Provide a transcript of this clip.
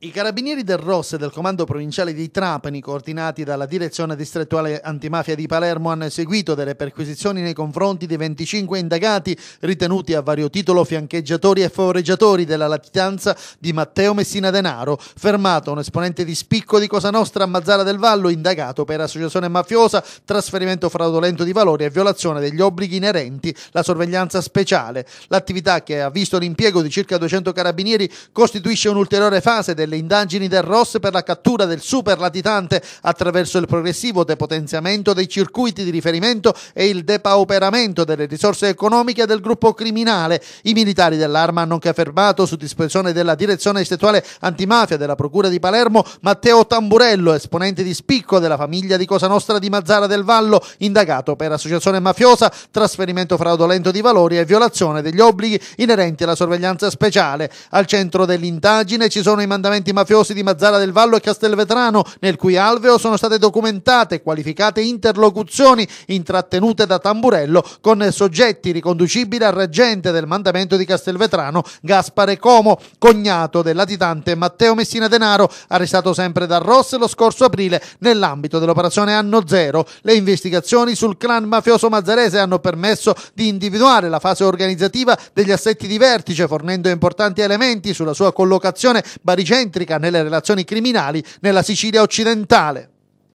I carabinieri del ROS e del comando provinciale di Trapani, coordinati dalla direzione distrettuale antimafia di Palermo, hanno eseguito delle perquisizioni nei confronti di 25 indagati ritenuti a vario titolo fiancheggiatori e favoreggiatori della latitanza di Matteo Messina Denaro, fermato un esponente di spicco di Cosa Nostra a Mazzara del Vallo, indagato per associazione mafiosa, trasferimento fraudolento di valori e violazione degli obblighi inerenti alla sorveglianza speciale. L'attività che ha visto l'impiego di circa 200 carabinieri costituisce un'ulteriore fase del delle indagini del ROS per la cattura del super latitante attraverso il progressivo depotenziamento dei circuiti di riferimento e il depauperamento delle risorse economiche del gruppo criminale. I militari dell'arma hanno anche fermato, su disposizione della direzione distrettuale antimafia della Procura di Palermo, Matteo Tamburello, esponente di spicco della famiglia di Cosa Nostra di Mazzara del Vallo, indagato per associazione mafiosa, trasferimento fraudolento di valori e violazione degli obblighi inerenti alla sorveglianza speciale. Al centro dell'indagine ci sono i mandamenti esponenti mafiosi di Mazzara del Vallo e Castelvetrano, nel cui alveo sono state documentate qualificate interlocuzioni intrattenute da Tamburello con soggetti riconducibili al reggente del mandamento di Castelvetrano, Gaspare Como, cognato del latitante Matteo Messina Denaro, arrestato sempre da Ross lo scorso aprile nell'ambito dell'operazione Anno Zero. Le investigazioni sul clan mafioso mazzarese hanno permesso di individuare la fase organizzativa degli assetti di vertice, fornendo importanti elementi sulla sua collocazione baricente concentrica nelle relazioni criminali nella Sicilia occidentale.